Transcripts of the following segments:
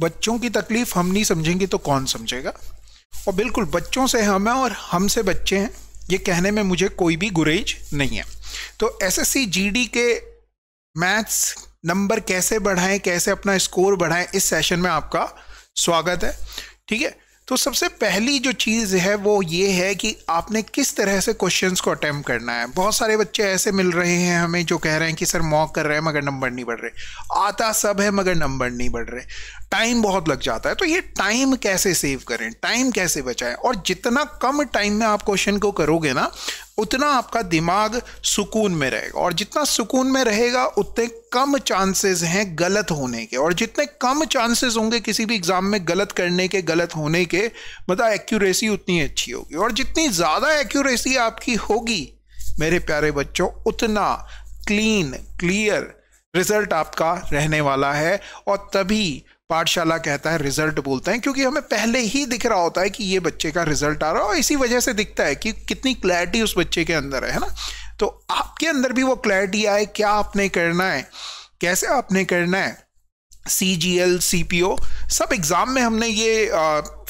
बच्चों की तकलीफ हम नहीं समझेंगे तो कौन समझेगा और बिल्कुल बच्चों से हम हैं और हमसे बच्चे हैं ये कहने में मुझे कोई भी गुरेज नहीं है तो एसएससी जीडी के मैथ्स नंबर कैसे बढ़ाएं कैसे अपना स्कोर बढ़ाएं इस सेशन में आपका स्वागत है ठीक है तो सबसे पहली जो चीज़ है वो ये है कि आपने किस तरह से क्वेश्चंस को अटैम्प्ट करना है बहुत सारे बच्चे ऐसे मिल रहे हैं हमें जो कह रहे हैं कि सर मॉक कर रहे हैं मगर नंबर नहीं बढ़ रहे आता सब है मगर नंबर नहीं बढ़ रहे टाइम बहुत लग जाता है तो ये टाइम कैसे सेव करें टाइम कैसे बचाएं और जितना कम टाइम में आप क्वेश्चन को करोगे ना उतना आपका दिमाग सुकून में रहेगा और जितना सुकून में रहेगा उतने कम चांसेस हैं गलत होने के और जितने कम चांसेस होंगे किसी भी एग्ज़ाम में गलत करने के गलत होने के मतलब एक्यूरेसी उतनी अच्छी होगी और जितनी ज़्यादा एक्यूरेसी आपकी होगी मेरे प्यारे बच्चों उतना क्लीन क्लियर रिजल्ट आपका रहने वाला है और तभी पाठशाला कहता है रिजल्ट बोलते हैं क्योंकि हमें पहले ही दिख रहा होता है कि ये बच्चे का रिजल्ट आ रहा है और इसी वजह से दिखता है कि कितनी क्लैरिटी उस बच्चे के अंदर है ना तो आपके अंदर भी वो क्लैरिटी आए क्या आपने करना है कैसे आपने करना है सी G L C P O सब एग्ज़ाम में हमने ये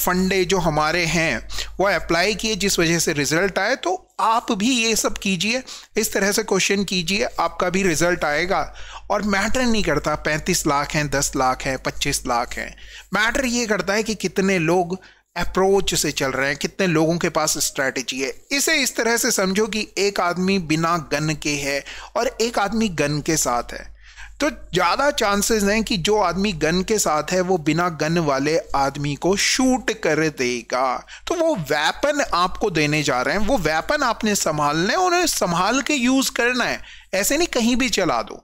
फंडे जो हमारे हैं वो अप्लाई किए जिस वजह से रिज़ल्ट आए तो आप भी ये सब कीजिए इस तरह से क्वेश्चन कीजिए आपका भी रिज़ल्ट आएगा और मैटर नहीं करता पैंतीस लाख हैं दस लाख हैं पच्चीस लाख हैं मैटर ये करता है कि कितने लोग अप्रोच से चल रहे हैं कितने लोगों के पास स्ट्रैटेजी है इसे इस तरह से समझो कि एक आदमी बिना गन के है और एक आदमी गन के साथ है तो ज़्यादा चांसेस हैं कि जो आदमी गन के साथ है वो बिना गन वाले आदमी को शूट कर देगा तो वो वेपन आपको देने जा रहे हैं वो वेपन आपने संभालना है उन्हें संभाल के यूज़ करना है ऐसे नहीं कहीं भी चला दो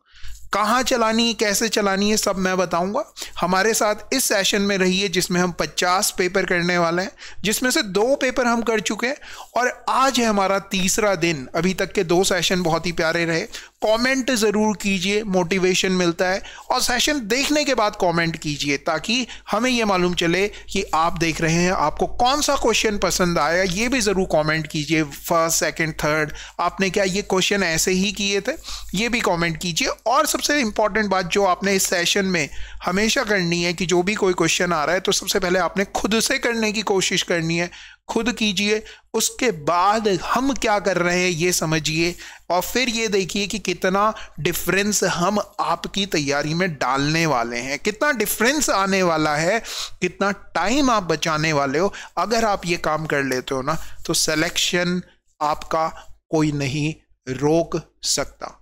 कहाँ चलानी है कैसे चलानी है सब मैं बताऊंगा हमारे साथ इस सेशन में रहिए जिसमें हम 50 पेपर करने वाले हैं जिसमें से दो पेपर हम कर चुके हैं और आज है हमारा तीसरा दिन अभी तक के दो सेशन बहुत ही प्यारे रहे कमेंट ज़रूर कीजिए मोटिवेशन मिलता है और सेशन देखने के बाद कमेंट कीजिए ताकि हमें ये मालूम चले कि आप देख रहे हैं आपको कौन सा क्वेश्चन पसंद आया ये भी ज़रूर कमेंट कीजिए फर्स्ट सेकंड थर्ड आपने क्या ये क्वेश्चन ऐसे ही किए थे ये भी कमेंट कीजिए और सबसे इम्पॉर्टेंट बात जो आपने इस सेशन में हमेशा करनी है कि जो भी कोई क्वेश्चन आ रहा है तो सबसे पहले आपने खुद से करने की कोशिश करनी है खुद कीजिए उसके बाद हम क्या कर रहे हैं ये समझिए और फिर ये देखिए कि कितना डिफरेंस हम आपकी तैयारी में डालने वाले हैं कितना डिफरेंस आने वाला है कितना टाइम आप बचाने वाले हो अगर आप ये काम कर लेते हो ना तो सेलेक्शन आपका कोई नहीं रोक सकता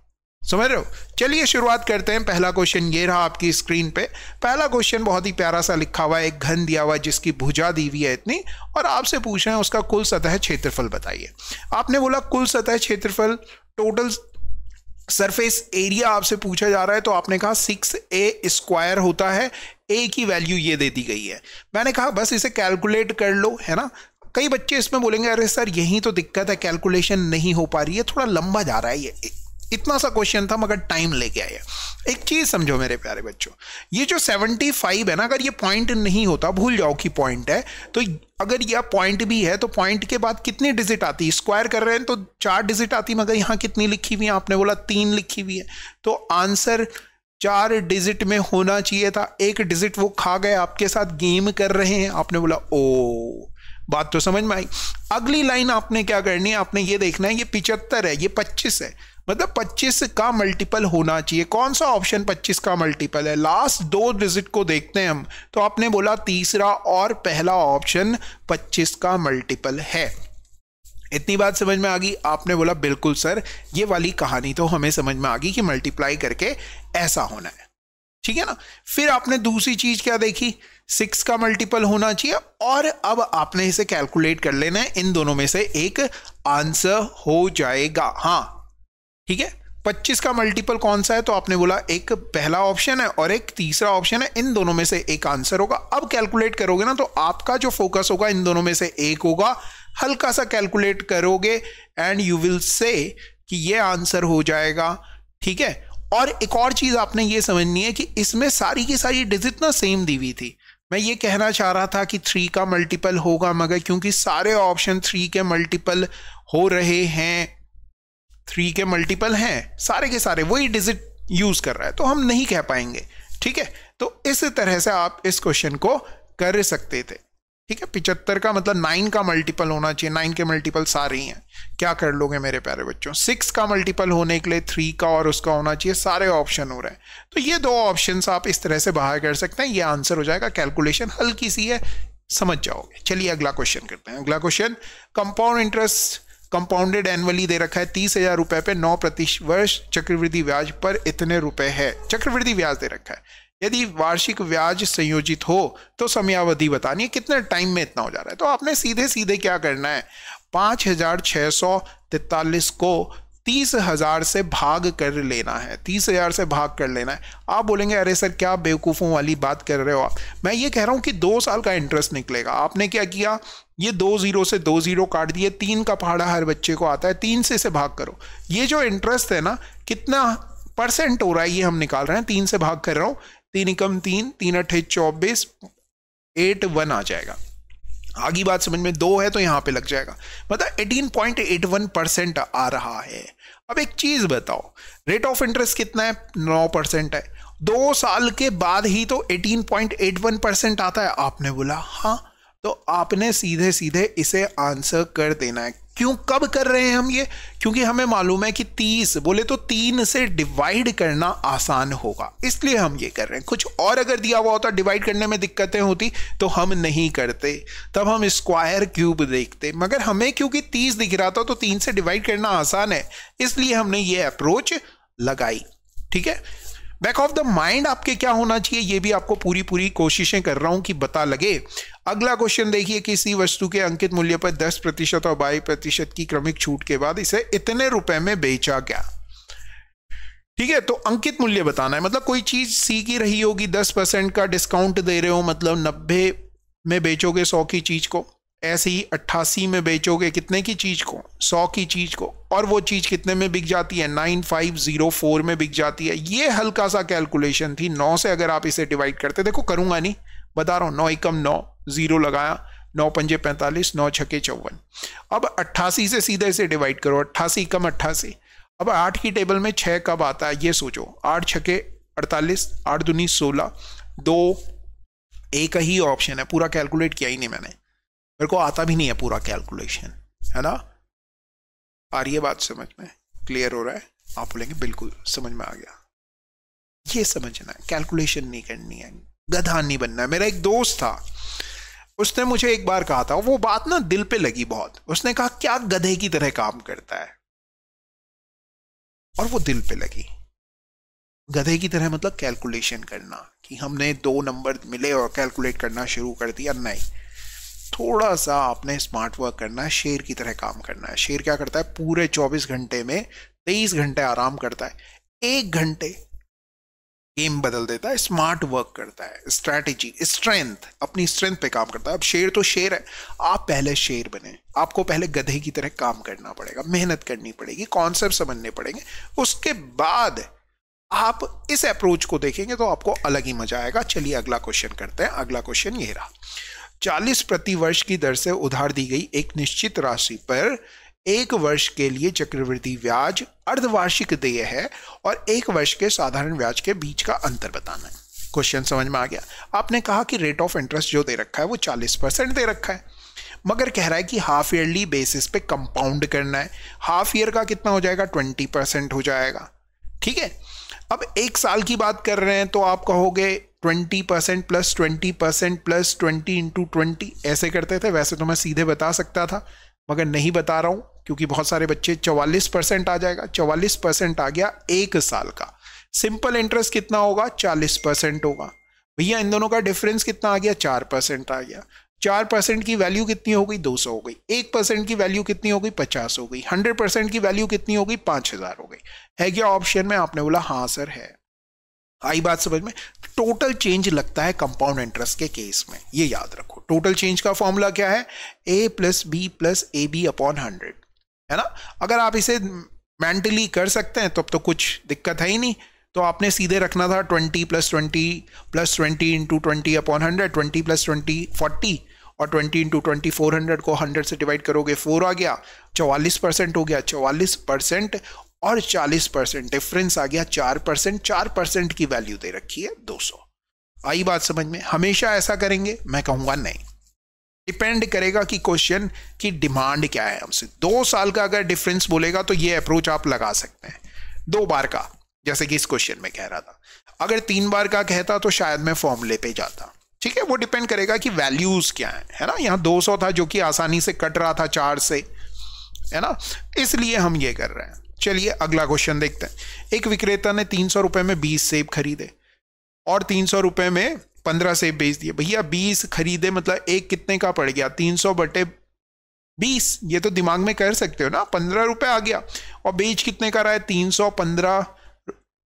समझ रहे हो चलिए शुरुआत करते हैं पहला क्वेश्चन ये रहा आपकी स्क्रीन पे पहला क्वेश्चन बहुत ही प्यारा सा लिखा हुआ है एक घन दिया हुआ है जिसकी भुजा दी हुई है इतनी और आपसे पूछ रहे हैं उसका कुल सतह क्षेत्रफल बताइए आपने बोला कुल सतह क्षेत्रफल टोटल सरफेस एरिया आपसे पूछा जा रहा है तो आपने कहा सिक्स ए स्क्वायर होता है ए की वैल्यू ये दे दी गई है मैंने कहा बस इसे कैलकुलेट कर लो है ना कई बच्चे इसमें बोलेंगे अरे सर यही तो दिक्कत है कैलकुलेशन नहीं हो पा रही है थोड़ा लंबा जा रहा है ये इतना सा क्वेश्चन था मगर टाइम लेके आया एक चीज समझो मेरे प्यारे बच्चों ये जो 75 है ना अगर ये पॉइंट नहीं होता भूल जाओ कि पॉइंट है तो अगर यह पॉइंट भी है तो पॉइंट के बाद कितनी डिजिट आती स्क्वायर कर रहे हैं तो चार डिजिट आती मगर यहाँ कितनी लिखी हुई है आपने बोला तीन लिखी हुई है तो आंसर चार डिजिट में होना चाहिए था एक डिजिट वो खा गए आपके साथ गेम कर रहे हैं आपने बोला ओ बात तो समझ में आई अगली लाइन आपने क्या करनी है आपने ये देखना है ये पिचहत्तर है ये पच्चीस है मतलब 25 का मल्टीपल होना चाहिए कौन सा ऑप्शन 25 का मल्टीपल है लास्ट दो डिजिट को देखते हैं हम तो आपने बोला तीसरा और पहला ऑप्शन 25 का मल्टीपल है इतनी बात समझ में आ गई आपने बोला बिल्कुल सर ये वाली कहानी तो हमें समझ में आ गई कि मल्टीप्लाई करके ऐसा होना है ठीक है ना फिर आपने दूसरी चीज क्या देखी सिक्स का मल्टीपल होना चाहिए और अब आपने इसे कैलकुलेट कर लेना है इन दोनों में से एक आंसर हो जाएगा हाँ ठीक है 25 का मल्टीपल कौन सा है तो आपने बोला एक पहला ऑप्शन है और एक तीसरा ऑप्शन है इन दोनों में से एक आंसर होगा अब कैलकुलेट करोगे ना तो आपका जो फोकस होगा इन दोनों में से एक होगा हल्का सा कैलकुलेट करोगे एंड यू विल से कि ये आंसर हो जाएगा ठीक है और एक और चीज आपने ये समझनी है कि इसमें सारी की सारी डिजिट ना सेम दी हुई थी मैं ये कहना चाह रहा था कि थ्री का मल्टीपल होगा मगर क्योंकि सारे ऑप्शन थ्री के मल्टीपल हो रहे हैं थ्री के मल्टीपल हैं सारे के सारे वही डिजिट यूज कर रहा है तो हम नहीं कह पाएंगे ठीक है तो इस तरह से आप इस क्वेश्चन को कर सकते थे ठीक है पिचहत्तर का मतलब नाइन का मल्टीपल होना चाहिए नाइन के मल्टीपल सारे ही हैं क्या कर लोगे मेरे प्यारे बच्चों सिक्स का मल्टीपल होने के लिए थ्री का और उसका होना चाहिए सारे ऑप्शन हो रहे हैं तो ये दो ऑप्शन आप इस तरह से बाहर कर सकते हैं ये आंसर हो जाएगा कैलकुलेशन हल्की सी है समझ जाओगे चलिए अगला क्वेश्चन करते हैं अगला question compound interest compounded annually दे रखा है तीस हजार रुपए पे नौ प्रतिशत वर्ष चक्रवृद्धि ब्याज पर इतने रुपए है चक्रवृद्धि ब्याज दे रखा है यदि वार्षिक ब्याज संयोजित हो तो समयावधि बतानी है कितने टाइम में इतना हो जा रहा है तो आपने सीधे सीधे क्या करना है पाँच हजार छः सौ तैतालीस को तीस हजार से भाग कर लेना है तीस हजार से भाग कर लेना है आप बोलेंगे अरे सर क्या बेवकूफ़ों वाली बात कर रहे हो आप मैं ये कह रहा हूँ कि दो साल का इंटरेस्ट निकलेगा आपने क्या किया ये दो जीरो से दो जीरो काट दिए तीन का पहाड़ा हर बच्चे को आता है तीन से से भाग करो ये जो इंटरेस्ट है ना कितना परसेंट हो रहा है ये हम निकाल रहे हैं तीन से भाग कर रहा हूँ तीन एकम तीन तीन अट्ठे चौबीस एट वन आ जाएगा आगे बात समझ में दो है तो यहाँ पे लग जाएगा मतलब eighteen point eight one percent आ रहा है अब एक चीज़ बताओ रेट ऑफ इंटरेस्ट कितना है नौ परसेंट है दो साल के बाद ही तो 18.81 परसेंट आता है आपने बोला हाँ तो आपने सीधे सीधे इसे आंसर कर देना है क्यों कब कर रहे हैं हम ये क्योंकि हमें मालूम है कि तीस बोले तो तीन से डिवाइड करना आसान होगा इसलिए हम ये कर रहे हैं कुछ और अगर दिया हुआ होता डिवाइड करने में दिक्कतें होती तो हम नहीं करते तब हम स्क्वायर क्यूब देखते मगर हमें क्योंकि तीस दिख रहा था तो तीन से डिवाइड करना आसान है इसलिए हमने ये अप्रोच लगाई ठीक है बैक ऑफ द माइंड आपके क्या होना चाहिए ये भी आपको पूरी पूरी कोशिशें कर रहा हूं कि बता लगे अगला क्वेश्चन देखिए किसी वस्तु के अंकित मूल्य पर 10 प्रतिशत और 22 प्रतिशत की क्रमिक छूट के बाद इसे इतने रुपए में बेचा गया ठीक है तो अंकित मूल्य बताना है मतलब कोई चीज सी की रही होगी दस परसेंट का डिस्काउंट दे रहे हो मतलब नब्बे में बेचोगे सौ की चीज को ऐसे ही अट्ठासी में बेचोगे कितने की चीज़ को सौ की चीज़ को और वो चीज़ कितने में बिक जाती है नाइन फाइव ज़ीरो फोर में बिक जाती है ये हल्का सा कैलकुलेशन थी नौ से अगर आप इसे डिवाइड करते देखो करूँगा नहीं बता रहा हूँ नौ एकम नौ ज़ीरो लगाया नौ पंजे पैंतालीस नौ छके चौवन अब अट्ठासी से सीधे इसे डिवाइड करो अट्ठासी कम अट्ठासी अब आठ की टेबल में छः कब आता है ये सोचो आठ छके अड़तालीस आठ दुनी सोलह दो एक ही ऑप्शन है पूरा कैलकुलेट किया ही नहीं मैंने मेरे को आता भी नहीं है पूरा कैलकुलेशन है ना आ रही है बात समझ में क्लियर हो रहा है आप बोलेंगे बिल्कुल समझ में आ गया ये समझना है कैलकुलेशन नहीं करनी है गधा नहीं बनना है मेरा एक दोस्त था उसने मुझे एक बार कहा था वो बात ना दिल पे लगी बहुत उसने कहा क्या गधे की तरह काम करता है और वो दिल पे लगी गधे की तरह मतलब कैलकुलेशन करना कि हमने दो नंबर मिले और कैलकुलेट करना शुरू कर दिया नहीं थोड़ा सा आपने स्मार्ट वर्क करना है शेर की तरह काम करना है शेर क्या करता है पूरे 24 घंटे में 23 घंटे आराम करता है एक घंटे गेम बदल देता है स्मार्ट वर्क करता है स्ट्रैटेजी स्ट्रेंथ अपनी स्ट्रेंथ पे काम करता है अब शेर तो शेर है आप पहले शेर बने आपको पहले गधे की तरह काम करना पड़ेगा मेहनत करनी पड़ेगी कॉन्सेप्ट समझने पड़ेंगे उसके बाद आप इस अप्रोच को देखेंगे तो आपको अलग ही मजा आएगा चलिए अगला क्वेश्चन करते हैं अगला क्वेश्चन ये रहा चालीस प्रतिवर्ष की दर से उधार दी गई एक निश्चित राशि पर एक वर्ष के लिए चक्रवृद्धि ब्याज अर्धवार्षिक देय है और एक वर्ष के साधारण ब्याज के बीच का अंतर बताना है क्वेश्चन समझ में आ गया आपने कहा कि रेट ऑफ इंटरेस्ट जो दे रखा है वो 40 परसेंट दे रखा है मगर कह रहा है कि हाफ ईयरली बेसिस पे कंपाउंड करना है हाफ ईयर का कितना हो जाएगा 20 परसेंट हो जाएगा ठीक है अब एक साल की बात कर रहे हैं तो आप कहोगे twenty percent plus twenty percent plus twenty into twenty ऐसे करते थे वैसे तो मैं सीधे बता सकता था मगर नहीं बता रहा हूँ क्योंकि बहुत सारे बच्चे चवालीस परसेंट आ जाएगा चवालीस परसेंट आ गया एक साल का सिंपल इंटरेस्ट कितना होगा चालीस परसेंट होगा भैया इन दोनों का डिफरेंस कितना आ गया चार परसेंट आ गया चार परसेंट की वैल्यू कितनी हो गई दो सौ हो गई एक परसेंट की वैल्यू कितनी हो गई पचास हो गई हंड्रेड परसेंट की वैल्यू कितनी हो गई पाँच हज़ार हो गई है क्या ऑप्शन में आपने बोला हाँ सर है आई बात समझ में टोटल चेंज लगता है कंपाउंड इंटरेस्ट के केस में ये याद रखो टोटल चेंज का फॉर्मूला क्या है A plus B plus A B upon hundred है ना अगर आप इसे मेंटली कर सकते हैं तो अब तो कुछ दिक्कत है ही नहीं तो आपने सीधे रखना था twenty plus twenty plus twenty into twenty upon hundred twenty plus twenty forty और twenty into twenty four hundred को हंड्रेड से डिवाइड करोगे फोर आ गया चौवालीस परसेंट हो गया चौवालीस परसेंट और 40 परसेंट डिफरेंस आ गया 4 परसेंट चार परसेंट की वैल्यू दे रखी है 200 आई बात समझ में हमेशा ऐसा करेंगे मैं कहूंगा नहीं डिपेंड करेगा कि क्वेश्चन की डिमांड क्या है हमसे दो साल का अगर डिफरेंस बोलेगा तो ये अप्रोच आप लगा सकते हैं दो बार का जैसे कि इस क्वेश्चन में कह रहा था अगर तीन बार का कहता तो शायद मैं फॉर्मूले पे जाता ठीक है वो डिपेंड करेगा कि वैल्यूज क्या है है ना यहाँ 200 था जो कि आसानी से कट रहा था चार से है ना इसलिए हम ये कर रहे हैं चलिए अगला क्वेश्चन देखते हैं एक विक्रेता ने तीन सौ रुपये में बीस सेब खरीदे और तीन सौ रुपये में पंद्रह सेब बेच दिए भैया बीस खरीदे मतलब एक कितने का पड़ गया तीन सौ बटे बीस ये तो दिमाग में कर सकते हो ना पंद्रह रुपये आ गया और बेच कितने का रहा है तीन सौ पंद्रह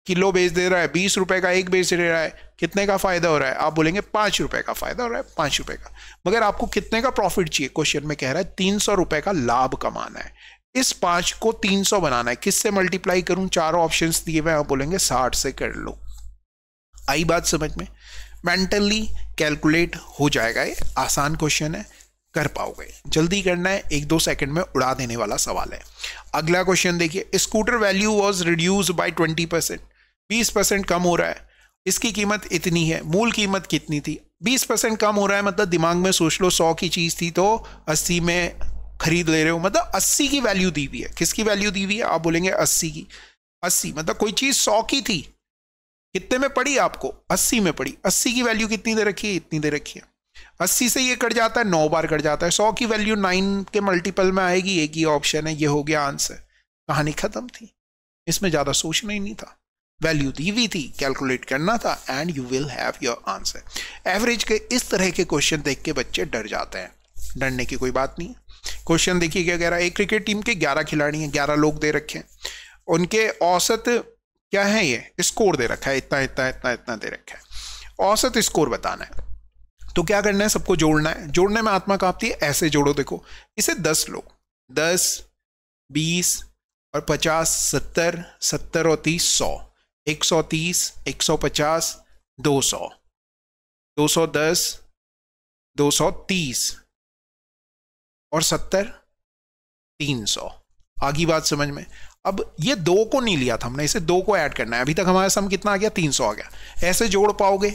किलो बेच दे रहा है बीस रुपए का एक बेच दे रहा है कितने का फायदा हो रहा है आप बोलेंगे पांच रुपए का फायदा हो रहा है पांच रुपए का मगर आपको कितने का प्रॉफिट चाहिए क्वेश्चन में कह रहा है तीन सौ रुपए का लाभ कमाना है इस पांच को 300 बनाना है किससे मल्टीप्लाई करूं चारों ऑप्शंस दिए हुए आप बोलेंगे 60 से कर लो आई बात समझ में मेंटली कैलकुलेट हो जाएगा ये आसान क्वेश्चन है कर पाओगे जल्दी करना है एक दो सेकंड में उड़ा देने वाला सवाल है अगला क्वेश्चन देखिए scooter value was reduce by twenty percent बीस परसेंट कम हो रहा है इसकी कीमत इतनी है मूल कीमत कितनी थी बीस परसेंट कम हो रहा है मतलब दिमाग में सोच लो सौ की चीज़ थी तो अस्सी में खरीद ले रहे हो मतलब अस्सी की वैल्यू दी हुई है किसकी वैल्यू दी हुई है आप बोलेंगे अस्सी की अस्सी मतलब कोई चीज सौ की थी कितने में पड़ी आपको अस्सी में पड़ी अस्सी की वैल्यू कितनी दे रखी है इतनी दे रखी है अस्सी से ये कट जाता है नौ बार कट जाता है सौ की वैल्यू नाइन के मल्टीपल में आएगी एक ही ऑप्शन है ये हो गया आंसर कहानी खत्म थी इसमें ज़्यादा सोचना ही नहीं था वैल्यू दी हुई थी कैलकुलेट करना था and you will have your answer average के इस तरह के क्वेश्चन देख के बच्चे डर जाते हैं डरने की कोई बात नहीं है क्वेश्चन देखिए क्या कह रहा है एक क्रिकेट टीम के ग्यारह खिलाड़ी हैं ग्यारह लोग दे रखे हैं उनके औसत क्या है ये स्कोर दे रखा है इतना इतना इतना इतना दे रखा है औसत स्कोर बताना है तो क्या करना है सबको जोड़ना है जोड़ने में आत्मा कांपती है ऐसे जोड़ो देखो इसे दस लोग दस बीस और पचास सत्तर सत्तर और तीस सौ एक सौ तीस एक सौ पचास दो सौ दो सौ दस दो सौ तीस और सत्तर तीन सौ आगे बात समझ में अब ये दो को नहीं लिया था हमने इसे दो को ऐड करना है अभी तक हमारा सम कितना आ गया तीन सौ आ गया ऐसे जोड़ पाओगे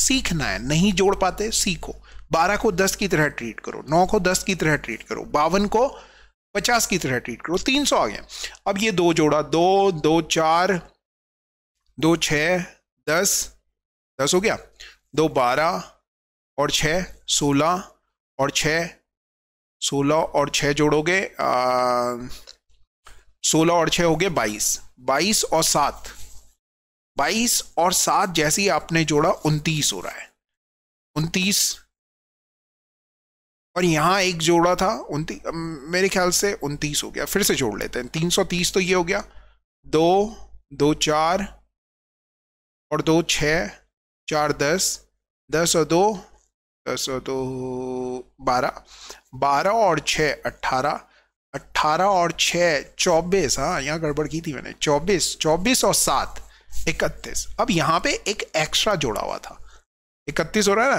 सीखना है नहीं जोड़ पाते सीखो बारह को दस की तरह ट्रीट करो नौ को दस की तरह ट्रीट करो बावन को पचास की तरह ट्रीट करो तीन सौ आ गया अब ये दो जोड़ा दो दो चार दो छ दस दस हो गया दो बारह और छ सोलह और छ सोलह और छः जोड़ोगे सोलह और छः हो गए बाईस बाईस और सात बाईस और सात जैसे ही आपने जोड़ा उनतीस हो रहा है उनतीस और यहाँ एक जोड़ा था उनतीस मेरे ख्याल से उनतीस हो गया फिर से जोड़ लेते हैं तीन सौ तीस तो ये हो गया दो दो चार और दो छः चार दस दस और दो दस तो बारह बारह और छः अट्ठारह अट्ठारह और छः चौबीस हाँ यहाँ गड़बड़ की थी मैंने चौबीस चौबीस और सात इकतीस अब यहाँ पे एक एक्स्ट्रा जोड़ा हुआ था इकतीस हो रहा है ना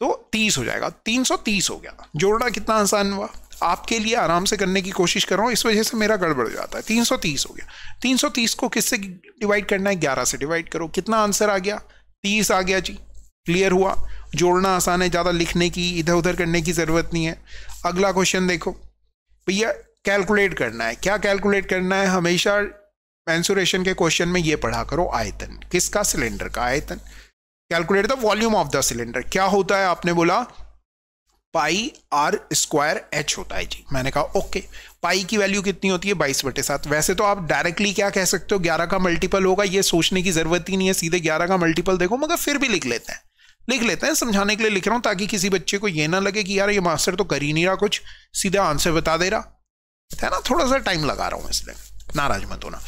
तो तीस हो जाएगा तीन सौ तीस हो गया जोड़ना कितना आसान हुआ आपके लिए आराम से करने की कोशिश कर रहा हूँ इस वजह से मेरा गड़बड़ जाता है तीन सौ तीस हो गया तीन सौ तीस को किससे डिवाइड करना है ग्यारह से डिवाइड करो कितना आंसर आ गया तीस आ गया जी क्लियर हुआ जोड़ना आसान है ज़्यादा लिखने की इधर उधर करने की ज़रूरत नहीं है अगला क्वेश्चन देखो भैया कैलकुलेट करना है क्या कैलकुलेट करना है हमेशा मैंसुरेशन के क्वेश्चन में ये पढ़ा करो आयतन किसका सिलेंडर का आयतन calculate the volume of the cylinder क्या होता है आपने बोला पाई आर स्क्वायर एच होता है जी मैंने कहा ओके पाई की वैल्यू कितनी होती है बाईस बटे सात वैसे तो आप डायरेक्टली क्या कह सकते हो ग्यारह का मल्टीपल होगा ये सोचने की जरूरत ही नहीं है सीधे ग्यारह का मल्टीपल देखो मगर फिर भी लिख लेते हैं लिख लेते हैं समझाने के लिए लिख रहा हूं ताकि किसी बच्चे को ये ना लगे कि यार ये मास्टर तो कर ही नहीं रहा कुछ सीधा आंसर बता दे रहा है ना थोड़ा सा टाइम लगा रहा हूं इसलिए नाराज मत होना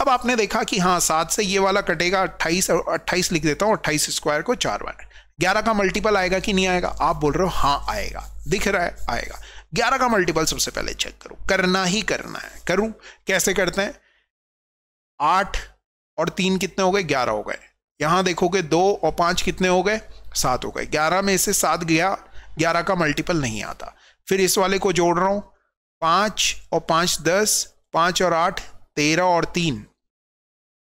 अब आपने देखा कि हाँ सात से ये वाला कटेगा अट्ठाईस अट्ठाईस लिख देता हूँ अट्ठाईस स्क्वायर को चार बार ग्यारह का मल्टीपल आएगा कि नहीं आएगा आप बोल रहे हो हाँ आएगा दिख रहा है आएगा ग्यारह का मल्टीपल सबसे पहले चेक करो करना ही करना है करूं कैसे करते हैं आठ और तीन कितने हो गए ग्यारह हो गए यहां देखोगे दो और पांच कितने हो गए सात हो गए ग्यारह में से सात गया ग्यारह का मल्टीपल नहीं आता फिर इस वाले को जोड़ रहा हूँ पाँच और पाँच दस पाँच और आठ तेरह और तीन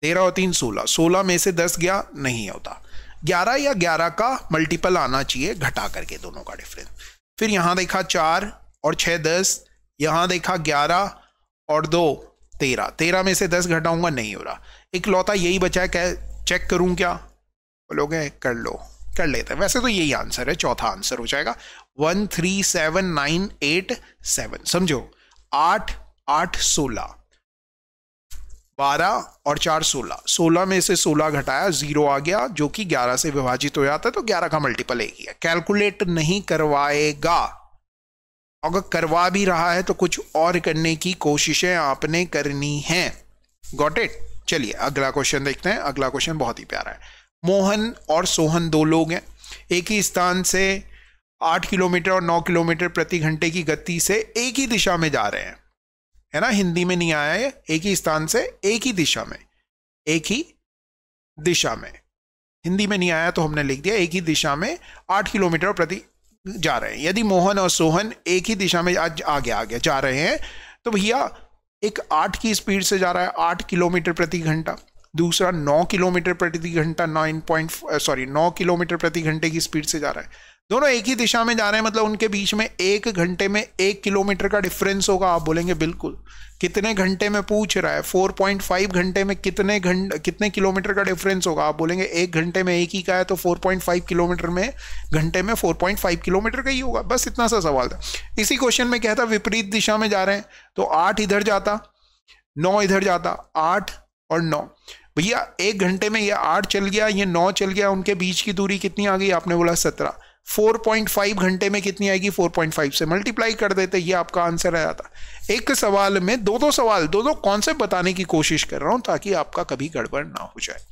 तेरह और तीन सोलह सोलह में से दस गया नहीं होता ग्यारह या ग्यारह का मल्टीपल आना चाहिए घटा करके दोनों का डिफरेंस फिर यहाँ देखा चार और छः दस यहाँ देखा ग्यारह और दो तेरह तेरह में से दस घटाऊंगा नहीं हो रहा एक लौता यही बचा है क्या चेक करूँ क्या बोलोगे कर लो कर लेते हैं वैसे तो यही आंसर है चौथा आंसर हो जाएगा one three seven nine eight seven समझो आठ आठ सोलह बारह और चार सोलह सोलह में से सोलह घटाया जीरो आ गया जो कि ग्यारह से विभाजित हो जाता है तो ग्यारह का मल्टीपल एक ही है कैलकुलेट नहीं करवाएगा अगर करवा भी रहा है तो कुछ और करने की कोशिशें आपने करनी है गॉट इट चलिए अगला क्वेश्चन देखते हैं अगला क्वेश्चन बहुत ही प्यारा है मोहन और सोहन दो लोग हैं एक ही स्थान से आठ किलोमीटर और नौ किलोमीटर प्रति घंटे की गति से एक ही दिशा में जा रहे हैं है ना हिंदी में नहीं आया है एक ही स्थान से एक ही दिशा में एक ही दिशा में हिंदी में नहीं आया तो हमने लिख दिया एक ही दिशा में आठ किलोमीटर प्रति जा रहे हैं यदि मोहन और सोहन एक ही दिशा में आज आगे आगे जा रहे हैं तो भैया एक आठ की स्पीड से जा रहा है आठ किलोमीटर प्रति घंटा दूसरा 9 किलोमीटर प्रति घंटा पॉइंट सॉरी 9 किलोमीटर प्रति घंटे की स्पीड से जा रहा है दोनों एक ही दिशा में जा रहे हैं मतलब उनके बीच में एक घंटे में एक किलोमीटर का डिफरेंस होगा आप बोलेंगे बिल्कुल कितने घंटे में पूछ रहा है 4.5 घंटे में कितने घंटे कितने किलोमीटर का डिफरेंस होगा आप बोलेंगे एक घंटे में एक ही का है तो 4.5 किलोमीटर में घंटे में 4.5 किलोमीटर का ही होगा बस इतना सा सवाल था इसी क्वेश्चन में क्या था विपरीत दिशा में जा रहे हैं तो आठ इधर जाता नौ इधर जाता आठ और नौ भैया एक घंटे में ये आठ चल गया ये नौ चल गया उनके बीच की दूरी कितनी आ गई आपने बोला सत्रह 4.5 घंटे में कितनी आएगी 4.5 से मल्टीप्लाई कर देते ये आपका आंसर आ जाता एक सवाल में दो दो सवाल दो दो कॉन्सेप्ट बताने की कोशिश कर रहा हूं ताकि आपका कभी गड़बड़ ना हो जाए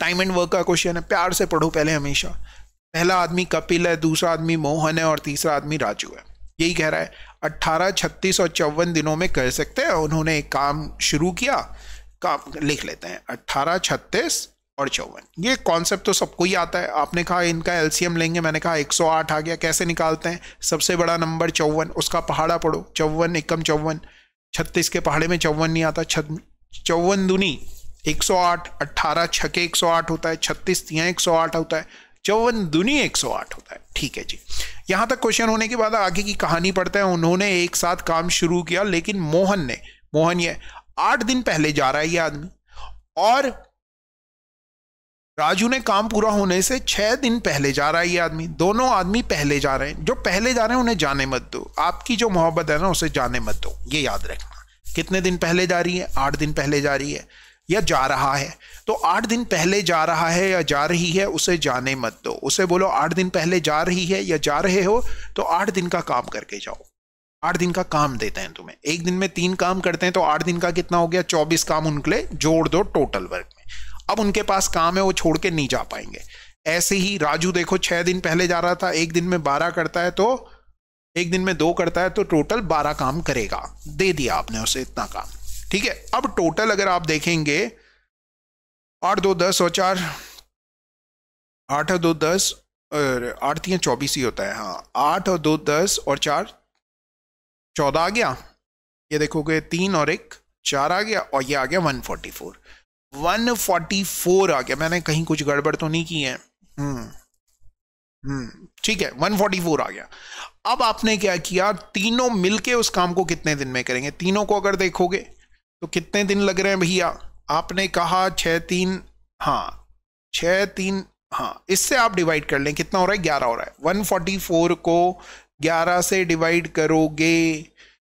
टाइम एंड वर्क का क्वेश्चन है प्यार से पढ़ो पहले हमेशा पहला आदमी कपिल है दूसरा आदमी मोहन है और तीसरा आदमी राजू है यही कह रहा है अट्ठारह छत्तीस और चौवन दिनों में कर सकते हैं उन्होंने एक काम शुरू किया का लिख लेते हैं अट्ठारह छत्तीस और चौवन ये कॉन्सेप्ट तो सबको ही आता है आपने कहा इनका एलसीएम लेंगे मैंने कहा 108 आ गया कैसे निकालते हैं सबसे बड़ा नंबर चौवन उसका पहाड़ा पढ़ो चौवन एकम चौवन छत्तीस के पहाड़े में चौवन नहीं आता चौवन छ 108 एक छके आठ होता है छत्तीस तिया आठ होता है चौवन सौ 108 होता है ठीक है जी यहाँ तक क्वेश्चन होने के बाद आगे की कहानी पढ़ते हैं उन्होंने एक साथ काम शुरू किया लेकिन मोहन ने मोहन ये आठ दिन पहले जा रहा है ये आदमी और राजू ने काम पूरा होने से छह दिन पहले जा रहा है ये आदमी दोनों आदमी पहले जा रहे हैं जो पहले जा रहे हैं उन्हें जाने मत दो आपकी जो मोहब्बत है ना उसे जाने मत दो ये याद रखना कितने दिन पहले जा रही है आठ दिन पहले जा रही है या जा रहा है तो आठ दिन पहले जा रहा है या जा रही है उसे जाने मत दो उसे बोलो आठ दिन पहले जा रही है या जा रहे हो तो आठ दिन का काम करके जाओ आठ दिन का काम देते हैं तुम्हें एक दिन में तीन काम करते हैं तो आठ दिन का कितना हो गया चौबीस काम उनके लिए जोड़ दो टोटल वर्क में अब उनके पास काम है वो छोड़ के नहीं जा पाएंगे ऐसे ही राजू देखो छह दिन पहले जा रहा था एक दिन में बारह करता है तो एक दिन में दो करता है तो टोटल बारह काम करेगा दे दिया आपने उसे इतना काम ठीक है अब टोटल अगर आप देखेंगे आठ दो दस और चार आठ दो दस आठ तीन चौबीस ही होता है हाँ आठ और दो दस और चार चौदह आ गया ये देखोगे तीन और एक चार आ गया और ये आ गया one forty four one forty four आ गया मैंने कहीं कुछ गड़बड़ तो नहीं की है हम्म, हम्म ठीक है वन फोर्टी फोर आ गया अब आपने क्या किया तीनों मिलके उस काम को कितने दिन में करेंगे तीनों को अगर देखोगे तो कितने दिन लग रहे हैं भैया आपने कहा छः तीन हाँ छ तीन हाँ इससे आप डिवाइड कर लें कितना हो रहा है ग्यारह हो रहा है वन फोर्टी फोर को ग्यारह से डिवाइड करोगे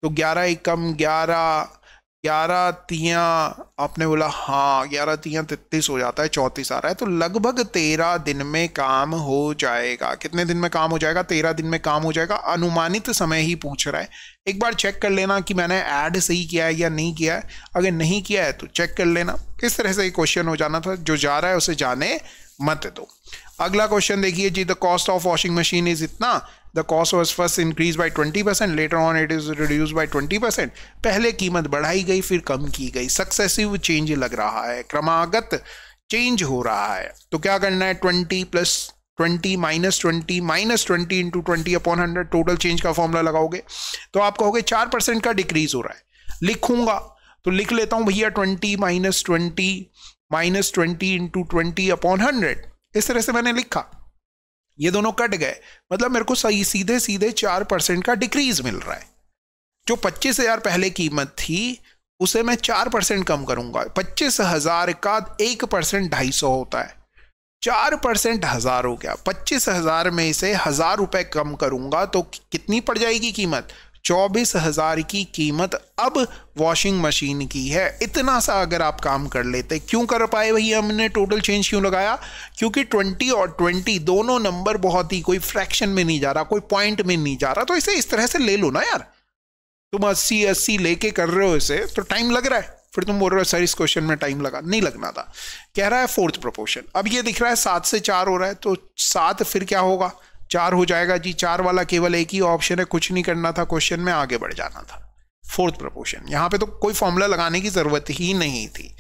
तो ग्यारह एकम ग्यारह ग्यारह तिया आपने बोला हाँ ग्यारह तिया तैतीस हो जाता है चौंतीस आ रहा है तो लगभग तेरह दिन में काम हो जाएगा कितने दिन में काम हो जाएगा तेरह दिन में काम हो जाएगा अनुमानित समय ही पूछ रहा है एक बार चेक कर लेना कि मैंने ऐड सही किया है या नहीं किया है अगर नहीं किया है तो चेक कर लेना इस तरह से क्वेश्चन हो जाना था जो जा रहा है उसे जाने मत दो अगला क्वेश्चन देखिए जी the cost of washing machine is इतना the cost was first increase by twenty percent later on it is reduce by twenty percent पहले कीमत बढ़ाई गई फिर कम की गई सक्सेसिव चेंज लग रहा है क्रमागत चेंज हो रहा है तो क्या करना है twenty plus twenty minus twenty minus twenty into twenty upon hundred total change का फॉर्मूला लगाओगे तो आप कहोगे चार परसेंट का डिक्रीज हो रहा है लिखूंगा तो लिख लेता हूँ भैया twenty minus twenty minus twenty into twenty upon hundred इस तरह से मैंने लिखा ये दोनों कट गए मतलब मेरे को सही सीधे सीधे चार परसेंट का डिक्रीज मिल रहा है जो पच्चीस हजार पहले कीमत थी उसे मैं चार परसेंट कम करूंगा पच्चीस हजार का एक परसेंट ढाई सौ होता है चार परसेंट हजार हो गया पच्चीस हजार में इसे हजार रुपए कम करूंगा तो कितनी पड़ जाएगी कीमत चौबीस हज़ार की कीमत अब वॉशिंग मशीन की है इतना सा अगर आप काम कर लेते क्यों कर पाए वही हमने टोटल चेंज क्यों लगाया क्योंकि 20 और 20 दोनों नंबर बहुत ही कोई फ्रैक्शन में नहीं जा रहा कोई पॉइंट में नहीं जा रहा तो इसे इस तरह से ले लो ना यार तुम अस्सी अस्सी लेके कर रहे हो इसे तो टाइम लग रहा है फिर तुम बोल रहे हो सर इस क्वेश्चन में टाइम लगा नहीं लगना था कह रहा है फोर्थ प्रपोर्शन अब ये दिख रहा है सात से चार हो रहा है तो सात फिर क्या होगा चार हो जाएगा जी चार वाला केवल एक ही ऑप्शन है कुछ नहीं करना था क्वेश्चन में आगे बढ़ जाना था फोर्थ प्रपोर्शन यहाँ पे तो कोई फॉर्मूला लगाने की ज़रूरत ही नहीं थी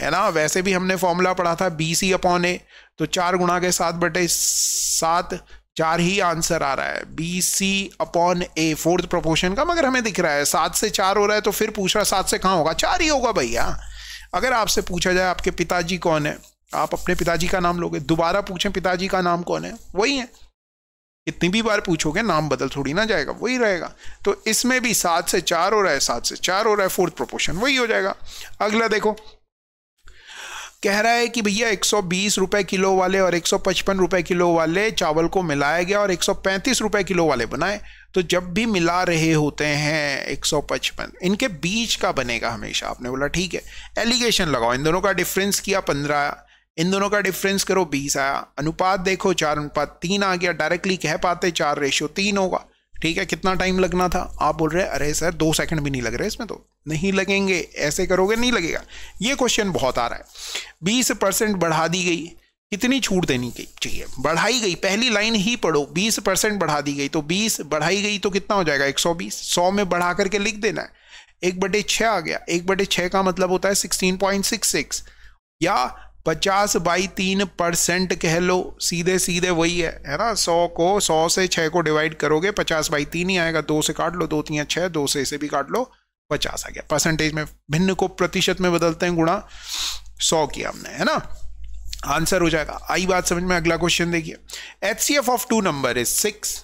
है ना वैसे भी हमने फॉर्मूला पढ़ा था बी सी अपॉन ए तो चार गुणा के सात बटे सात चार ही आंसर आ रहा है B C upon A fourth proportion का मगर हमें दिख रहा है सात से चार हो रहा है तो फिर पूछ रहा है सात से कहाँ होगा चार ही होगा भैया अगर आपसे पूछा जाए आपके पिताजी कौन है आप अपने पिताजी का नाम लोगे दोबारा पूछें पिताजी का नाम कौन है वही है कितनी भी बार पूछोगे नाम बदल थोड़ी ना जाएगा वही रहेगा तो इसमें भी सात से चार हो रहा है सात से चार हो रहा है फोर्थ प्रोपोर्शन वही हो जाएगा अगला देखो कह रहा है कि भैया एक रुपए किलो वाले और एक रुपए किलो वाले चावल को मिलाया गया और एक रुपए किलो वाले बनाए तो जब भी मिला रहे होते हैं 155 इनके बीच का बनेगा हमेशा आपने बोला ठीक है एलिगेशन लगाओ इन दोनों का डिफरेंस किया इन दोनों का डिफरेंस करो बीस आया अनुपात देखो चार अनुपात तीन आ गया डायरेक्टली कह पाते चार रेशियो तीन होगा ठीक है कितना टाइम लगना था आप बोल रहे हैं अरे सर दो सेकंड भी नहीं लग रहे इसमें तो नहीं लगेंगे ऐसे करोगे नहीं लगेगा ये क्वेश्चन बहुत आ रहा है बीस परसेंट बढ़ा दी गई कितनी छूट देनी गई चाहिए बढ़ाई गई पहली लाइन ही पढ़ो बीस परसेंट बढ़ा दी गई तो बीस बढ़ाई गई तो कितना हो जाएगा एक सौ बीस सौ में बढ़ा करके लिख देना है एक बटे छः आ गया एक बटे छः का मतलब होता है सिक्सटीन पॉइंट सिक्स सिक्स या पचास बाई तीन परसेंट कह लो सीधे सीधे वही है है ना सौ को सौ से छः को डिवाइड करोगे पचास बाई तीन ही आएगा दो से काट लो दो तीन छः दो से इसे भी काट लो पचास आ गया परसेंटेज में भिन्न को प्रतिशत में बदलते हैं गुणा सौ किया हमने है ना आंसर हो जाएगा आई बात समझ में अगला क्वेश्चन देखिए H C F of two number is six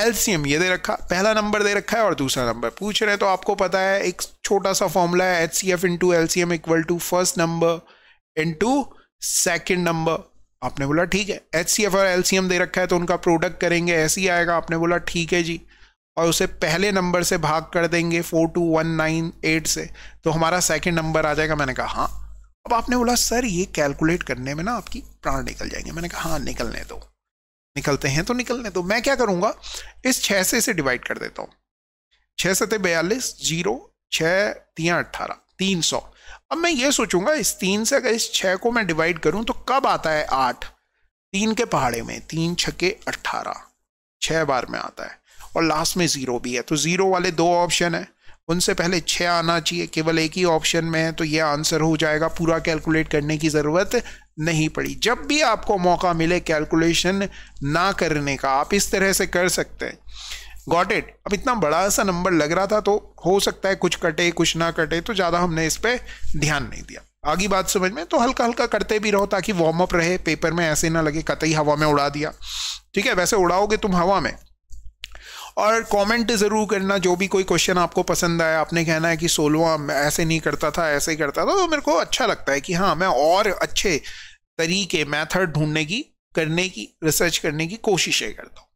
LCM ये दे रखा पहला नंबर दे रखा है और दूसरा नंबर पूछ रहे हैं तो आपको पता है एक छोटा सा फॉर्मूला है H C F into L C M equal to first number into second number आपने बोला ठीक है एच सी एफ और एल सी एम दे रखा है तो उनका प्रोडक्ट करेंगे ऐसे ही e आएगा आपने बोला ठीक है जी और उसे पहले नंबर से भाग कर देंगे four two one nine eight से तो हमारा सेकंड नंबर आ जाएगा मैंने कहा हाँ अब आपने बोला सर ये कैलकुलेट करने में ना आपकी प्राण निकल जाएंगे मैंने कहा हाँ निकलने दो निकलते हैं तो निकलने दो मैं क्या करूँगा इस छः से इसे डिवाइड कर देता हूँ छः सतह बयालीस जीरो छः तिया अट्ठारह तीन सौ अब मैं ये सोचूंगा इस तीन से अगर इस छः को मैं डिवाइड करूं तो कब आता है आठ तीन के पहाड़े में तीन छके अट्ठारह छः बार में आता है और लास्ट में ज़ीरो भी है तो ज़ीरो वाले दो ऑप्शन है उनसे पहले छः आना चाहिए केवल एक ही ऑप्शन में है तो ये आंसर हो जाएगा पूरा कैलकुलेट करने की ज़रूरत नहीं पड़ी जब भी आपको मौका मिले कैलकुलेशन ना करने का आप इस तरह से कर सकते हैं गॉट इट अब इतना बड़ा सा नंबर लग रहा था तो हो सकता है कुछ कटे कुछ ना कटे तो ज़्यादा हमने इस पर ध्यान नहीं दिया आगे बात समझ में तो हल्का हल्का करते भी रहो ताकि वार्म अप रहे पेपर में ऐसे ना लगे कतई हवा में उड़ा दिया ठीक है वैसे उड़ाओगे तुम हवा में और कमेंट ज़रूर करना जो भी कोई क्वेश्चन आपको पसंद आया आपने कहना है कि सोलवा ऐसे नहीं करता था ऐसे ही करता था तो मेरे को अच्छा लगता है कि हाँ मैं और अच्छे तरीके मेथड ढूंढने की करने की रिसर्च करने की कोशिशें करता हूँ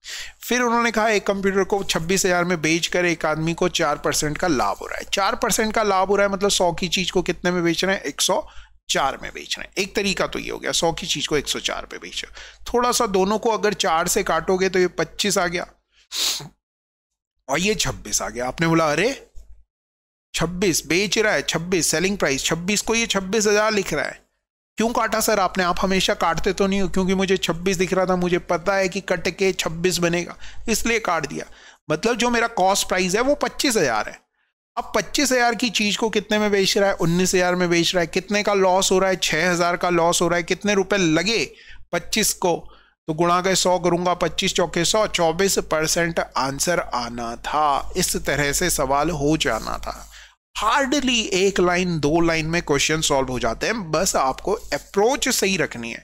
फिर उन्होंने कहा एक कंप्यूटर को छब्बीस हज़ार में बेच कर एक आदमी को चार परसेंट का लाभ हो रहा है चार परसेंट का लाभ हो रहा है मतलब सौ की चीज़ को कितने में बेच रहे हैं एक सौ चार में बेच रहे हैं एक तरीका तो ये हो गया सौ की चीज़ को एक सौ चार में बेच रहे थोड़ा सा दोनों को अगर चार से काटोगे तो ये पच्चीस आ गया और ये छब्बीस आ गया आपने बोला अरे छब्बीस बेच रहा है छब्बीस सेलिंग प्राइस छब्बीस को ये छब्बीस हज़ार लिख रहा है क्यों काटा सर आपने आप हमेशा काटते तो नहीं हो क्योंकि मुझे 26 दिख रहा था मुझे पता है कि कट के 26 बनेगा इसलिए काट दिया मतलब जो मेरा कॉस्ट प्राइस है वो पच्चीस हज़ार है अब पच्चीस हज़ार की चीज़ को कितने में बेच रहा है उन्नीस हज़ार में बेच रहा है कितने का लॉस हो रहा है छः हज़ार का लॉस हो रहा है कितने रुपए लगे पच्चीस को तो गुणा के सौ करूंगा पच्चीस चौके सौ चौबीस परसेंट आंसर आना था इस तरह से सवाल हो जाना था हार्डली एक लाइन दो लाइन में क्वेश्चन सॉल्व हो जाते हैं बस आपको अप्रोच सही रखनी है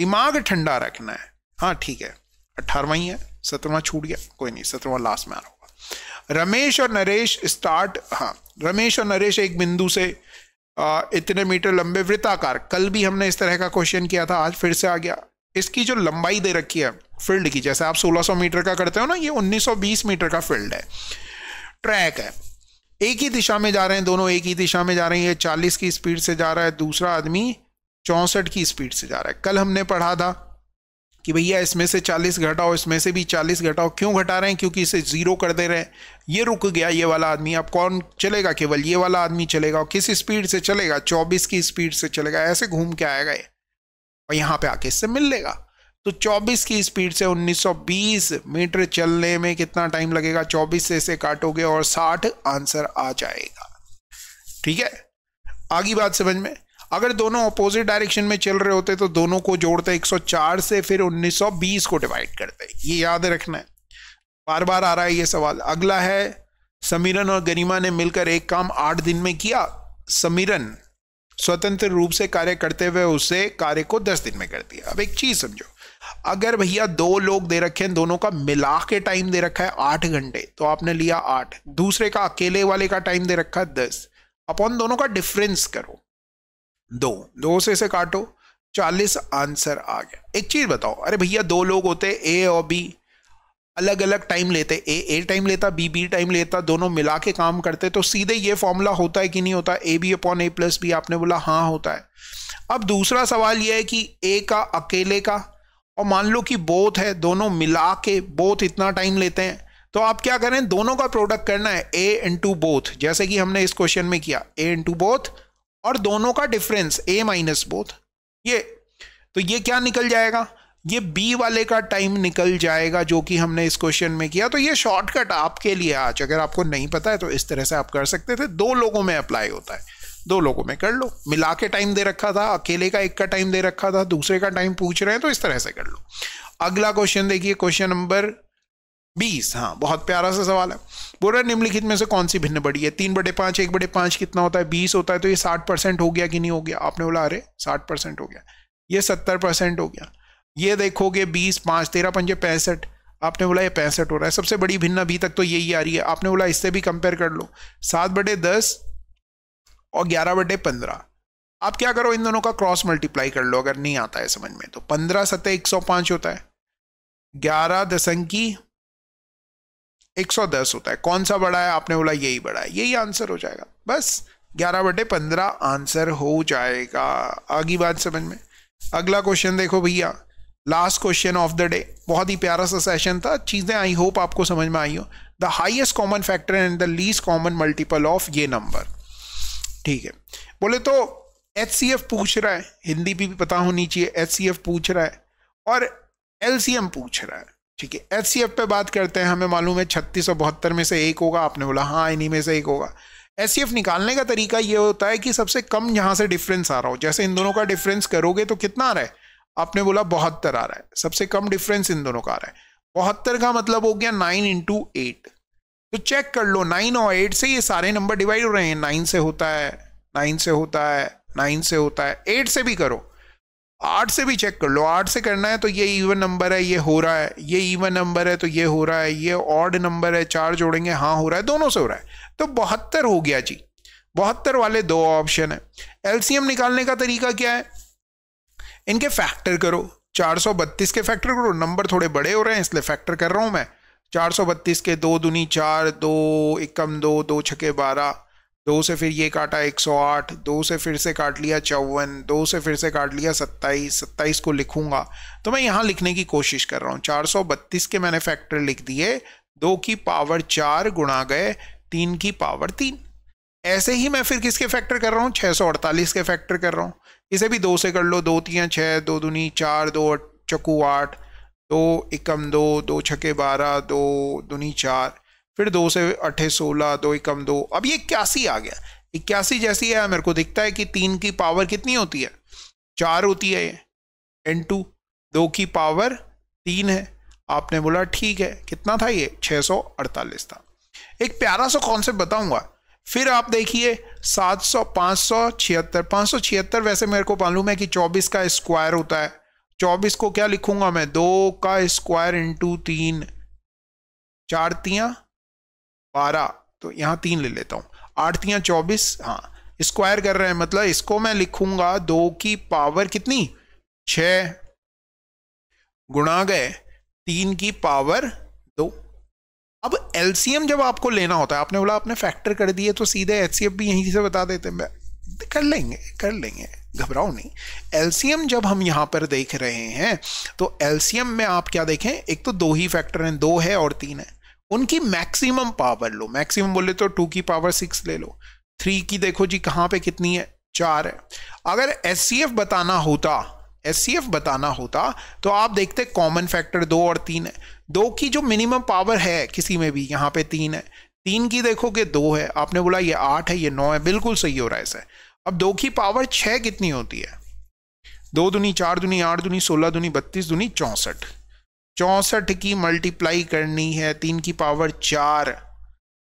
दिमाग ठंडा रखना है हाँ ठीक है अठारवा ही है सत्रहवा छूट गया कोई नहीं सत्रहवा लास्ट में आ रहा रमेश और नरेश स्टार्ट हाँ रमेश और नरेश एक बिंदु से आ, इतने मीटर लंबे वृत्ताकार कल भी हमने इस तरह का क्वेश्चन किया था आज फिर से आ गया इसकी जो लंबाई दे रखी है फील्ड की जैसे आप 1600 मीटर का करते हो ना ये 1920 मीटर का फील्ड है ट्रैक है एक ही दिशा में जा रहे हैं दोनों एक ही दिशा में जा रहे हैं ये चालीस की स्पीड से जा रहा है दूसरा आदमी चौंसठ की स्पीड से जा रहा है कल हमने पढ़ा था कि भैया इसमें से 40 घटाओ इसमें से भी 40 घटाओ क्यों घटा रहे हैं क्योंकि इसे ज़ीरो कर दे रहे हैं ये रुक गया ये वाला आदमी अब कौन चलेगा केवल ये वाला आदमी चलेगा और किस स्पीड से चलेगा 24 की स्पीड से चलेगा ऐसे घूम के आएगा ये और यहाँ पे आके इससे मिल लेगा तो 24 की स्पीड से 1920 मीटर चलने में कितना टाइम लगेगा 24 से इसे काटोगे और 60 आंसर आ जाएगा ठीक है आगे बात समझ में अगर दोनों अपोजिट डायरेक्शन में चल रहे होते तो दोनों को जोड़ते 104 से फिर 1920 को डिवाइड करते ये याद रखना है बार बार आ रहा है ये सवाल अगला है समीरन और गरिमा ने मिलकर एक काम आठ दिन में किया समीरन स्वतंत्र रूप से कार्य करते हुए उसे कार्य को दस दिन में कर दिया अब एक चीज समझो अगर भैया दो लोग दे रखे हैं दोनों का मिला के टाइम दे रखा है आठ घंटे तो आपने लिया आठ दूसरे का अकेले वाले का टाइम दे रखा है दस अपॉन दोनों का डिफरेंस करो दो दो से से काटो चालीस आंसर आ गया एक चीज बताओ अरे भैया दो लोग होते ए और बी अलग अलग टाइम लेते ए ए टाइम लेता बी बी टाइम लेता दोनों मिला के काम करते तो सीधे ये फॉर्मूला होता है कि नहीं होता A B upon A plus B आपने बोला हाँ होता है अब दूसरा सवाल यह है कि ए का अकेले का और मान लो कि बोथ है दोनों मिला के बोथ इतना टाइम लेते हैं तो आप क्या करें दोनों का प्रोडक्ट करना है ए इंटू बोथ जैसे कि हमने इस क्वेश्चन में किया ए इंटू बोथ और दोनों का डिफरेंस ए माइनस बोथ ये तो ये क्या निकल जाएगा ये बी वाले का टाइम निकल जाएगा जो कि हमने इस क्वेश्चन में किया तो ये शॉर्टकट आपके लिए आज अगर आपको नहीं पता है तो इस तरह से आप कर सकते थे दो लोगों में अप्लाई होता है दो लोगों में कर लो मिला के टाइम दे रखा था अकेले का एक का टाइम दे रखा था दूसरे का टाइम पूछ रहे हैं तो इस तरह से कर लो अगला क्वेश्चन देखिए क्वेश्चन नंबर बीस हाँ बहुत प्यारा सा सवाल है बोल रहा है निम्नलिखित में से कौन सी भिन्न बड़ी है तीन बटे पाँच एक बटे पाँच कितना होता है बीस होता है तो ये साठ परसेंट हो गया कि नहीं हो गया आपने बोला अरे साठ परसेंट हो गया ये सत्तर परसेंट हो गया ये देखोगे बीस पाँच तेरह पंजे पैंसठ आपने बोला ये पैंसठ हो रहा है सबसे बड़ी भिन्न अभी तक तो यही आ रही है आपने बोला इससे भी कंपेयर कर लो सात बटे दस और ग्यारह बटे पंद्रह आप क्या करो इन दोनों का क्रॉस मल्टीप्लाई कर लो अगर नहीं आता है समझ में तो पंद्रह सतह एक सौ पांच होता है ग्यारह दशंकी एक सौ दस होता है कौन सा बड़ा है आपने बोला यही बड़ा है यही आंसर हो जाएगा बस ग्यारह बटे पंद्रह आंसर हो जाएगा आगे बात समझ में अगला क्वेश्चन देखो भैया last question of the day बहुत ही प्यारा सा सेशन था चीज़ें आई होप आपको समझ में आई हो the highest common factor and the least common multiple of ये नंबर ठीक है बोले तो एच पूछ रहा है हिंदी भी, भी पता होनी चाहिए एच पूछ रहा है और एल पूछ रहा है ठीक है एच पे बात करते हैं हमें मालूम है छत्तीस और बहत्तर में से एक होगा आपने बोला हाँ इन्हीं में से एक होगा एस निकालने का तरीका ये होता है कि सबसे कम जहाँ से डिफरेंस आ रहा हो जैसे इन दोनों का डिफरेंस करोगे तो कितना आ रहा है आपने बोला बहत्तर आ रहा है सबसे कम डिफरेंस इन दोनों का आ रहा है बहत्तर का मतलब हो गया नाइन इंटू एट तो चेक कर लो नाइन और एट से ये सारे नंबर डिवाइड हो रहे हैं नाइन से होता है नाइन से होता है नाइन से होता है एट से भी करो आठ से भी चेक कर लो आठ से करना है तो ये इवन नंबर है ये हो रहा है ये इवन नंबर है तो ये हो रहा है ये ऑड नंबर है चार जोड़ेंगे हाँ हो रहा है दोनों से हो रहा है तो बहत्तर हो गया जी बहत्तर वाले दो ऑप्शन है एलसीएम निकालने का तरीका क्या है इनके फैक्टर करो बत्तीस के फैक्टर करो नंबर थोड़े बड़े हो रहे हैं इसलिए फैक्टर कर रहा हूं मैं चार सौ बत्तीस के दो दुनी चार दो इक्म दो दो छके बारह दो से फिर ये काटा एक सौ आठ दो से फिर से काट लिया चौवन दो से फिर से काट लिया सत्ताईस सत्ताईस को लिखूंगा तो मैं यहाँ लिखने की कोशिश कर रहा हूँ चार सौ बत्तीस के मैंने फैक्टर लिख दिए दो की पावर चार गुणा गए तीन की पावर तीन ऐसे ही मैं फिर किसके फैक्टर कर रहा हूँ छः सौ अड़तालीस के फैक्टर कर रहा हूँ इसे भी दो से कर लो दो तीन छः दो दुनी चार दो चकू आठ दो इकम दो दो छके बारह दो दुनी चार फिर दो से अठे सोलह दो इकम दो अब ये इक्यासी आ गया इक्यासी जैसी है मेरे को दिखता है कि तीन की पावर कितनी होती है चार होती है ये एन टू दो की पावर तीन है आपने बोला ठीक है कितना था ये सौ अड़तालीस था एक प्यारा सा कॉन्सेप्ट बताऊंगा फिर आप देखिए सात सौ सौ छिहत्तर पाँच सौ छिहत्तर वैसे मेरे को मालूम है कि चौबीस का स्क्वायर होता है चौबीस को क्या लिखूंगा मैं दो का स्क्वायर इंटू तीन चार तिया बारह तो यहां तीन ले लेता हूं आठ तिया चौबीस हाँ स्क्वायर कर रहे हैं मतलब इसको मैं लिखूंगा दो की पावर कितनी छ गुणा गए तीन की पावर दो अब एलसीएम जब आपको लेना होता है आपने बोला आपने फैक्टर कर दिए तो सीधे एचसीएफ भी यहीं से बता देते हैं कर लेंगे कर लेंगे घबराओ नहीं एल्सियम जब हम यहाँ पर देख रहे हैं तो एल्सियम में आप क्या देखें एक तो दो ही फैक्टर हैं दो है और तीन है उनकी मैक्सिमम पावर लो मैक्सिमम बोले तो टू की पावर सिक्स ले लो थ्री की देखो जी कहाँ पे कितनी है चार है अगर एस बताना होता एस बताना होता तो आप देखते कॉमन फैक्टर दो और तीन है दो की जो मिनिमम पावर है किसी में भी यहाँ पे तीन है तीन की देखोगे दो है आपने बोला ये आठ है ये नौ है बिल्कुल सही हो रहा है सर अब दो की पावर छः कितनी होती है दो दुनी चार दुनी आठ दुनी सोलह दुनी बत्तीस दुनी चौंसठ चौंसठ की मल्टीप्लाई करनी है तीन की पावर चार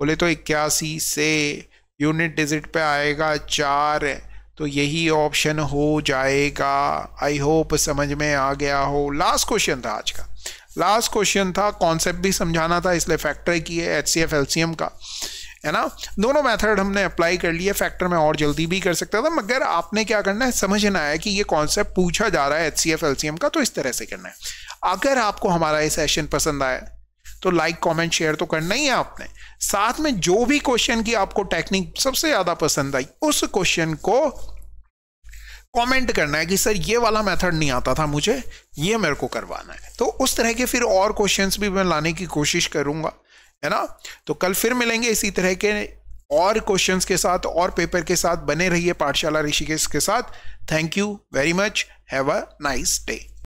बोले तो इक्यासी से यूनिट डिजिट पे आएगा चार तो यही ऑप्शन हो जाएगा आई होप समझ में आ गया हो लास्ट क्वेश्चन था आज का लास्ट क्वेश्चन था कॉन्सेप्ट भी समझाना था इसलिए फैक्टर की है H C F L C M का है ना दोनों मेथड हमने अप्लाई कर लिए फैक्टर में और जल्दी भी कर सकता था तो मगर आपने क्या करना है समझना है कि ये कॉन्सेप्ट पूछा जा रहा है H C F L C M का तो इस तरह से करना है अगर आपको हमारा ये सेशन पसंद आया तो लाइक कमेंट शेयर तो करना ही है आपने साथ में जो भी क्वेश्चन की आपको टेक्निक सबसे ज़्यादा पसंद आई उस क्वेश्चन को कमेंट करना है कि सर ये वाला मेथड नहीं आता था मुझे ये मेरे को करवाना है तो उस तरह के फिर और क्वेश्चंस भी मैं लाने की कोशिश करूंगा है ना तो कल फिर मिलेंगे इसी तरह के और क्वेश्चंस के साथ और पेपर के साथ बने रहिए पाठशाला ऋषिकेश के साथ thank you very much have a nice day